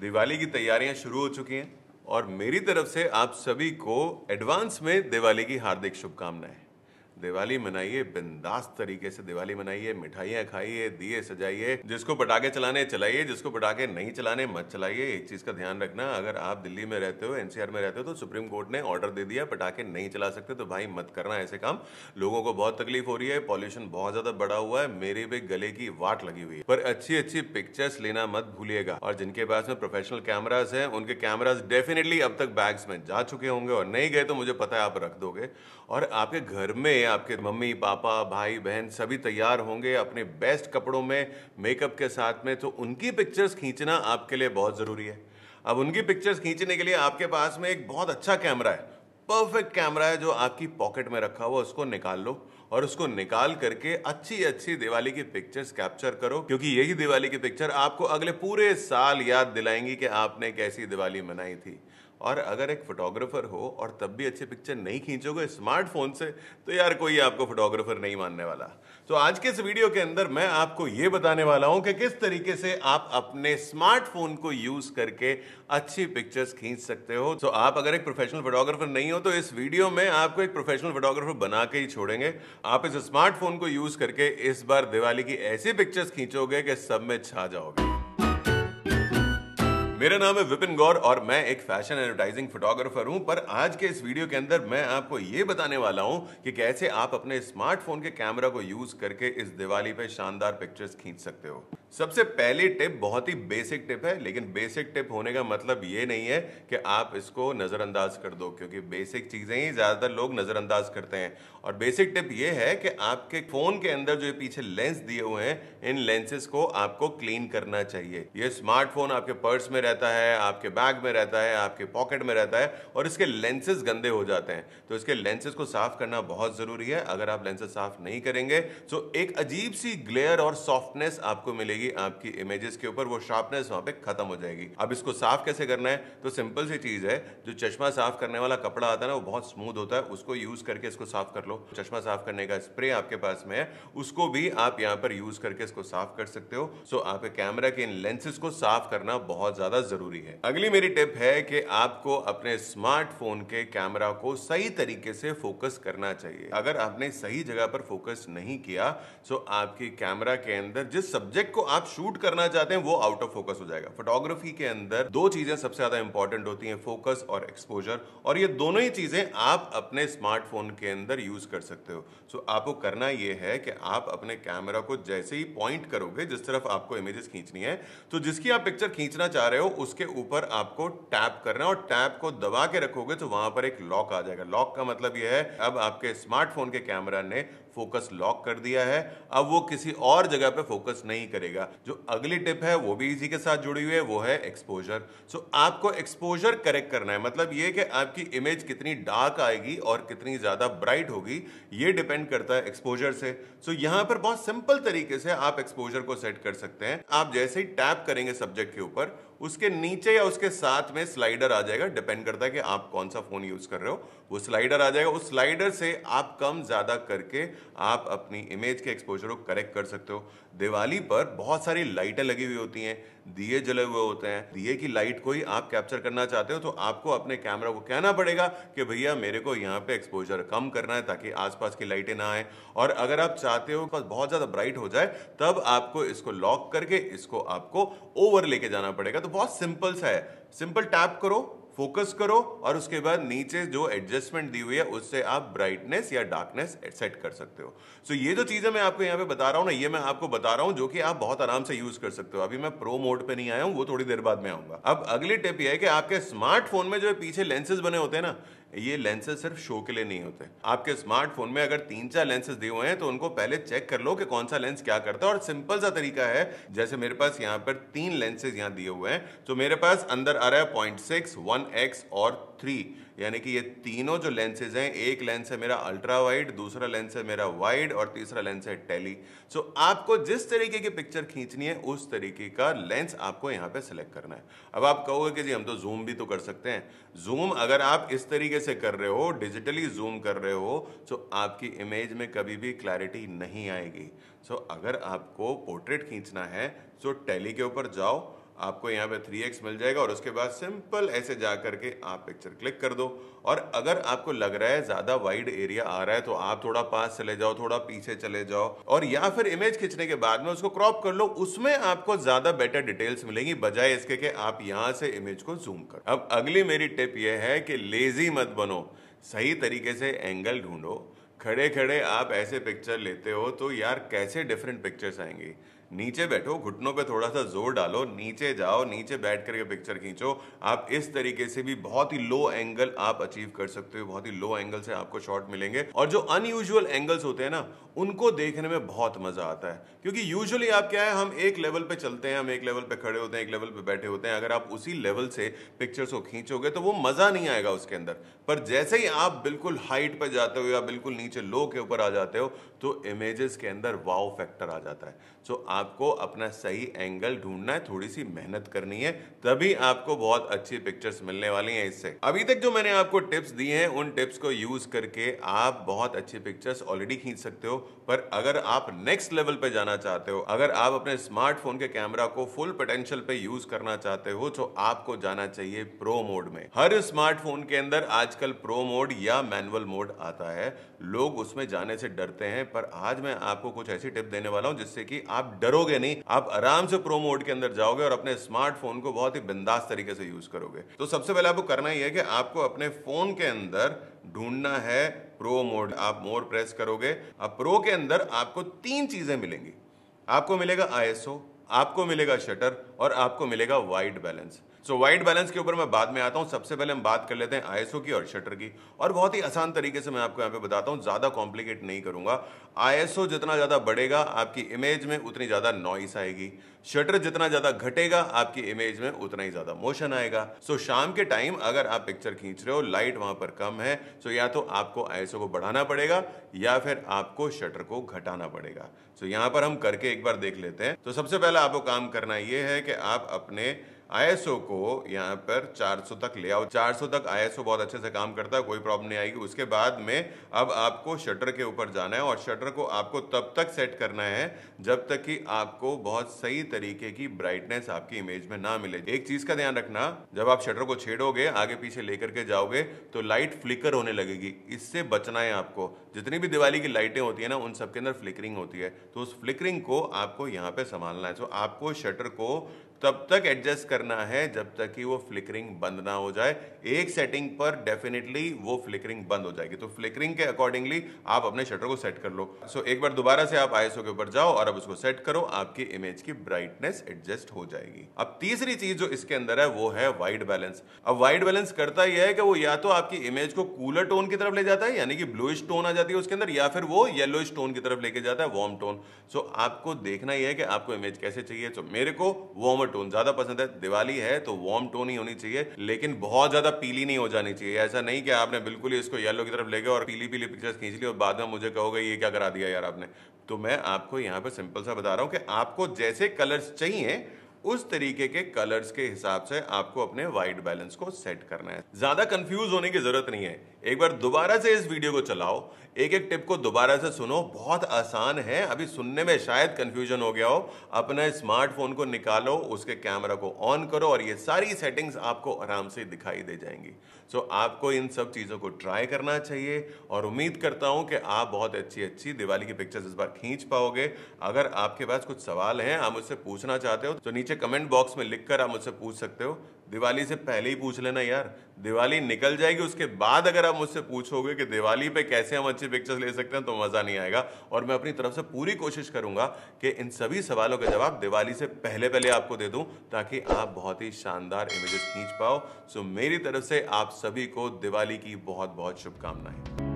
दिवाली की तैयारियां शुरू हो चुकी हैं और मेरी तरफ से आप सभी को एडवांस में दिवाली की हार्दिक शुभकामनाएं दिवाली मनाइए बिंदास तरीके से दिवाली मनाइए मिठाइयाँ खाइए दिए सजाइए जिसको पटाखे चलाने चलाइए जिसको पटाखे नहीं चलाने मत चलाइए एक चीज़ का ध्यान रखना अगर आप दिल्ली में रहते हो एनसीआर में रहते हो तो सुप्रीम कोर्ट ने ऑर्डर दे दिया पटाखे नहीं चला सकते तो भाई मत करना ऐसे काम लोगों को बहुत तकलीफ हो रही है पॉल्यूशन बहुत ज़्यादा बढ़ा हुआ है मेरे भी गले की वाट लगी हुई है पर अच्छी अच्छी पिक्चर्स लेना मत भूलिएगा और जिनके पास में प्रोफेशनल कैमराज है उनके कैमराज डेफिनेटली अब तक बैग्स में जा चुके होंगे और नहीं गए तो मुझे पता है आप रख दोगे और आपके घर में आपके मम्मी पापा भाई बहन सभी तैयार होंगे अपने बेस्ट कपड़ों में मेकअप के साथ में तो उनकी पिक्चर्स खींचना आपके लिए बहुत ज़रूरी है अब उनकी पिक्चर्स खींचने के लिए आपके पास में एक बहुत अच्छा कैमरा है परफेक्ट कैमरा है जो आपकी पॉकेट में रखा हुआ उसको निकाल लो और उसको निकाल करके अच्छी अच्छी दिवाली की पिक्चर्स कैप्चर करो क्योंकि यही दिवाली की पिक्चर आपको अगले पूरे साल याद दिलाएंगी कि आपने कैसी दिवाली मनाई थी और अगर एक फोटोग्राफर हो और तब भी अच्छे पिक्चर नहीं खींचोगे स्मार्टफोन से तो यार कोई आपको फोटोग्राफर नहीं मानने वाला तो आज के इस वीडियो के अंदर मैं आपको ये बताने वाला हूँ कि किस तरीके से आप अपने स्मार्टफोन को यूज करके अच्छी पिक्चर्स खींच सकते हो तो आप अगर एक प्रोफेशनल फोटोग्राफर नहीं हो तो इस वीडियो में आपको एक प्रोफेशनल फोटोग्राफर बना के ही छोड़ेंगे आप इस स्मार्टफोन को यूज करके इस बार दिवाली की ऐसी पिक्चर्स खींचोगे कि सब में छा जाओगे मेरा नाम है विपिन गौर और मैं एक फैशन एडवर्टाइजिंग फोटोग्राफर हूं पर आज के इस वीडियो के अंदर मैं आपको ये बताने वाला हूं कि कैसे आप अपने स्मार्टफोन के कैमरा को यूज करके इस दिवाली पे शानदार पिक्चर्स खींच सकते हो सबसे पहली टिप बहुत ही बेसिक टिप है लेकिन बेसिक टिप होने का मतलब ये नहीं है कि आप इसको नज़रअंदाज कर दो क्योंकि बेसिक चीज़ें ही ज़्यादातर लोग नज़रअंदाज करते हैं और बेसिक टिप ये है कि आपके फ़ोन के अंदर जो पीछे लेंस दिए हुए हैं इन लेंसेज को आपको क्लीन करना चाहिए ये स्मार्टफोन आपके पर्स में रहता है आपके बैग में रहता है आपके पॉकेट में रहता है और इसके लेंसेज गंदे हो जाते हैं तो इसके लेंसेज को साफ़ करना बहुत ज़रूरी है अगर आप लेंसेज साफ़ नहीं करेंगे तो एक अजीब सी ग्लेयर और सॉफ्टनेस आपको मिलेगी जाएगी आपकी इमेजेस के ऊपर वो शार्पनेस वहाँ पे खत्म हो जाएगी अब इसको साफ कैसे करना है तो सिंपल सी चीज़ है जो चश्मा साफ करने वाला कपड़ा आता है ना वो बहुत स्मूथ होता है उसको यूज़ करके इसको साफ कर लो चश्मा साफ करने का स्प्रे आपके पास में है उसको भी आप यहाँ पर यूज़ करके इसको साफ कर सकते हो सो आपके कैमरा के इन लेंसेज को साफ करना बहुत ज़्यादा ज़रूरी है अगली मेरी टिप है कि आपको अपने स्मार्टफोन के कैमरा को सही तरीके से फोकस करना चाहिए अगर आपने सही जगह पर फोकस नहीं किया तो आपकी कैमरा के अंदर जिस सब्जेक्ट को आप शूट करना चाहते हैं वो आउट ऑफ फोकस हो जाएगा फोटोग्राफी के अंदर दो चीजें सबसे ज्यादा इंपॉर्टेंट होती हैं फोकस और एक्सपोजर और ये दोनों ही चीजें आप अपने स्मार्टफोन के अंदर यूज कर सकते हो सो so, आपको करना ये है कि आप अपने कैमरा को जैसे ही पॉइंट करोगे जिस तरफ आपको इमेजेस खींचनी है तो जिसकी आप पिक्चर खींचना चाह रहे हो उसके ऊपर आपको टैप करना है और टैप को दबा के रखोगे तो वहां पर एक लॉक आ जाएगा लॉक का मतलब यह है अब आपके स्मार्टफोन के कैमरा ने फोकस लॉक कर दिया है अब वो किसी और जगह पे फोकस नहीं करेगा जो अगली टिप है वो भी इसी के साथ जुड़ी हुई है वो है एक्सपोजर सो आपको एक्सपोजर करेक्ट करना है मतलब ये कि आपकी इमेज कितनी डार्क आएगी और कितनी ज़्यादा ब्राइट होगी ये डिपेंड करता है एक्सपोजर से सो यहां यहाँ पर बहुत सिंपल तरीके से आप एक्सपोजर को सेट कर सकते हैं आप जैसे ही टैप करेंगे सब्जेक्ट के ऊपर उसके नीचे या उसके साथ में स्लाइडर आ जाएगा डिपेंड करता है कि आप कौन सा फ़ोन यूज़ कर रहे हो वो स्लाइडर आ जाएगा उस स्लाइडर से आप कम ज़्यादा करके आप अपनी इमेज के एक्सपोजर को करेक्ट कर सकते हो दिवाली पर बहुत सारी लाइटें लगी हुई होती हैं दिए जले हुए होते हैं दिए की लाइट को ही आप कैप्चर करना चाहते हो तो आपको अपने कैमरा को कहना पड़ेगा कि भैया मेरे को यहाँ पे एक्सपोजर कम करना है ताकि आसपास की लाइटें ना आए और अगर आप चाहते हो बहुत ज़्यादा ब्राइट हो जाए तब आपको इसको लॉक करके इसको आपको ओवर लेके जाना पड़ेगा तो बहुत सिंपल सा है सिंपल टैप करो फोकस करो और उसके बाद नीचे जो एडजस्टमेंट दी हुई है उससे आप ब्राइटनेस या डार्कनेस सेट कर सकते हो सो so ये जो चीज़ें मैं आपको यहाँ पे बता रहा हूँ ना ये मैं आपको बता रहा हूँ जो कि आप बहुत आराम से यूज़ कर सकते हो अभी मैं प्रो मोड पे नहीं आया हूँ वो थोड़ी देर बाद में आऊँगा अब अगली टिप यह है कि आपके स्मार्टफोन में जो पीछे लेंसेज बने होते हैं ना ये लेंसेज सिर्फ शो के लिए नहीं होते आपके स्मार्टफोन में अगर तीन चार लेंसेज दिए हुए हैं तो उनको पहले चेक कर लो कि कौन सा लेंस क्या करता है और सिंपल सा तरीका है जैसे मेरे पास यहाँ पर तीन लेंसेज यहाँ दिए हुए हैं तो मेरे पास अंदर आ रहा है पॉइंट सिक्स वन एक्स और थ्री यानी कि ये तीनों जो लेंसेज हैं एक लेंस है मेरा अल्ट्रा वाइड दूसरा लेंस है मेरा वाइड और तीसरा लेंस है टेली सो so, आपको जिस तरीके की पिक्चर खींचनी है उस तरीके का लेंस आपको यहाँ पे सिलेक्ट करना है अब आप कहोगे कि जी हम तो जूम भी तो कर सकते हैं जूम अगर आप इस तरीके से कर रहे हो डिजिटली जूम कर रहे हो तो आपकी इमेज में कभी भी क्लैरिटी नहीं आएगी सो so, अगर आपको पोर्ट्रेट खींचना है तो टेली के ऊपर जाओ आपको यहाँ पे 3x मिल जाएगा और उसके बाद सिंपल ऐसे जा करके आप पिक्चर क्लिक कर दो और अगर आपको लग रहा है ज़्यादा वाइड एरिया आ रहा है तो आप थोड़ा पास चले जाओ थोड़ा पीछे चले जाओ और या फिर इमेज खींचने के बाद में उसको क्रॉप कर लो उसमें आपको ज़्यादा बेटर डिटेल्स मिलेंगी बजाय इसके कि आप यहाँ से इमेज को जूम कर अब अगली मेरी टिप यह है कि लेजी मत बनो सही तरीके से एंगल ढूंढो खड़े खड़े आप ऐसे पिक्चर लेते हो तो यार कैसे डिफरेंट पिक्चर्स आएंगी नीचे बैठो घुटनों पे थोड़ा सा जोर डालो नीचे जाओ नीचे बैठ करके पिक्चर खींचो आप इस तरीके से भी बहुत ही लो एंगल आप अचीव कर सकते हो बहुत ही लो एंगल से आपको शॉट मिलेंगे और जो अनयूजल एंगल्स होते हैं ना उनको देखने में बहुत मजा आता है क्योंकि यूजुअली आप क्या है हम एक लेवल पे चलते हैं हम एक लेवल पे खड़े होते हैं एक लेवल पे बैठे होते हैं अगर आप उसी लेवल से पिक्चर्स को खींचोगे तो वो मजा नहीं आएगा उसके अंदर पर जैसे ही आप बिल्कुल हाइट पर जाते हो या बिल्कुल नीचे लो के ऊपर आ जाते हो तो इमेजेस के अंदर वाव फैक्टर आ जाता है सो so, आपको अपना सही एंगल ढूंढना है थोड़ी सी मेहनत करनी है तभी आपको बहुत अच्छी पिक्चर्स मिलने वाली हैं इससे अभी तक जो मैंने आपको टिप्स दी हैं उन टिप्स को यूज करके आप बहुत अच्छी पिक्चर्स ऑलरेडी खींच सकते हो पर अगर आप नेक्स्ट लेवल पे जाना चाहते हो अगर आप अपने स्मार्टफोन के कैमरा को फुल पोटेंशियल पे यूज करना चाहते हो तो आपको जाना चाहिए प्रो मोड में हर स्मार्टफोन के अंदर आजकल प्रो मोड या मैनुअल मोड आता है लोग उसमें जाने से डरते हैं पर आज मैं आपको कुछ ऐसी टिप देने वाला हूं जिससे कि आप डर डरोगे नहीं आप आराम से प्रो मोड के अंदर जाओगे और अपने स्मार्टफोन को बहुत ही बिंदास तरीके से यूज करोगे तो सबसे पहले आपको करना ही है कि आपको अपने फोन के अंदर ढूंढना है प्रो मोड आप मोर प्रेस करोगे अब प्रो के अंदर आपको तीन चीजें मिलेंगी आपको मिलेगा आईएसओ आपको मिलेगा शटर और आपको मिलेगा white balance so white balance के ऊपर मैं बाद में आता हूँ सबसे पहले हम बात कर लेते हैं आईएसओ की और शटर की और बहुत ही आसान तरीके से मैं आपको यहाँ पे बताता हूँ ज़्यादा कॉम्प्लिकेट नहीं करूँगा आईएसओ जितना ज़्यादा बढ़ेगा आपकी इमेज में उतनी ज़्यादा नॉइस आएगी शटर जितना ज़्यादा घटेगा आपकी इमेज में उतना ही ज़्यादा मोशन आएगा सो so, शाम के टाइम अगर आप पिक्चर खींच रहे हो लाइट वहाँ पर कम है सो तो so या तो आपको आईएसओ को बढ़ाना पड़ेगा या फिर आपको शटर को घटाना पड़ेगा सो so, यहाँ पर हम करके एक बार देख लेते हैं तो सबसे पहला आपको काम करना ये है कि आप अपने आईएसओ को यहाँ पर 400 तक ले आओ 400 तक आईएसओ बहुत अच्छे से काम करता है कोई प्रॉब्लम नहीं आएगी उसके बाद में अब आपको शटर के ऊपर जाना है और शटर को आपको तब तक सेट करना है जब तक कि आपको बहुत सही तरीके की ब्राइटनेस आपकी इमेज में ना मिले एक चीज का ध्यान रखना जब आप शटर को छेड़ोगे आगे पीछे लेकर के जाओगे तो लाइट फ्लिकर होने लगेगी इससे बचना है आपको जितनी भी दिवाली की लाइटें होती है ना उन सबके अंदर फ्लिकरिंग होती है तो उस फ्लिकरिंग को आपको यहाँ पे संभालना है तो आपको शटर को तब तक एडजस्ट करना है जब तक कि वो फ्लिकरिंग बंद ना हो जाए एक सेटिंग पर डेफिनेटली वो फ्लिकरिंग बंद हो जाएगी तो फ्लिकरिंग के अकॉर्डिंगली आप अपने शटर को सेट कर लो सो so, एक बार दोबारा से आप आईएसओ के ऊपर जाओ और अब उसको सेट करो आपकी इमेज की ब्राइटनेस एडजस्ट हो जाएगी अब तीसरी चीज जो इसके अंदर है वो है वाइट बैलेंस अब वाइट बैलेंस करता यह है कि वो या तो आपकी इमेज को कूलर टोन की तरफ ले जाता है यानी कि ब्लूइश टोन आ जाती है उसके अंदर या फिर वो येलो टोन की तरफ लेके जाता है वार्म टोन सो आपको देखना यह है कि आपको इमेज कैसे चाहिए तो मेरे को वॉर्म वार्मर टोन ज्यादा पसंद है दिवाली है तो वार्म टोन ही होनी चाहिए लेकिन बहुत ज्यादा पीली नहीं हो जानी चाहिए ऐसा नहीं कि आपने बिल्कुल ही इसको येलो की तरफ ले गए और पीली पीली पिक्चर्स खींच ली और बाद में मुझे कहोगे ये क्या करा दिया यार आपने तो मैं आपको यहाँ पर सिंपल सा बता रहा हूँ कि आपको जैसे कलर्स चाहिए उस तरीके के कलर्स के हिसाब से आपको अपने व्हाइट बैलेंस को सेट करना है ज्यादा कंफ्यूज होने की जरूरत नहीं है एक बार दोबारा से इस वीडियो को चलाओ एक एक टिप को दोबारा से सुनो बहुत आसान है अभी सुनने में शायद कंफ्यूजन हो गया हो अपने स्मार्टफोन को निकालो उसके कैमरा को ऑन करो और ये सारी सेटिंग्स आपको आराम से दिखाई दे जाएंगी सो so, आपको इन सब चीज़ों को ट्राई करना चाहिए और उम्मीद करता हूँ कि आप बहुत अच्छी अच्छी दिवाली की पिक्चर्स इस बार खींच पाओगे अगर आपके पास कुछ सवाल हैं आप मुझसे पूछना चाहते हो तो नीचे कमेंट बॉक्स में लिखकर आप मुझसे पूछ सकते हो दिवाली से पहले ही पूछ लेना यार दिवाली निकल जाएगी उसके बाद अगर आप मुझसे पूछोगे कि दिवाली पे कैसे हम अच्छी पिक्चर्स ले सकते हैं तो मज़ा नहीं आएगा और मैं अपनी तरफ से पूरी कोशिश करूंगा कि इन सभी सवालों के जवाब दिवाली से पहले पहले आपको दे दूं ताकि आप बहुत ही शानदार इमेजेस खींच पाओ सो मेरी तरफ से आप सभी को दिवाली की बहुत बहुत शुभकामनाएं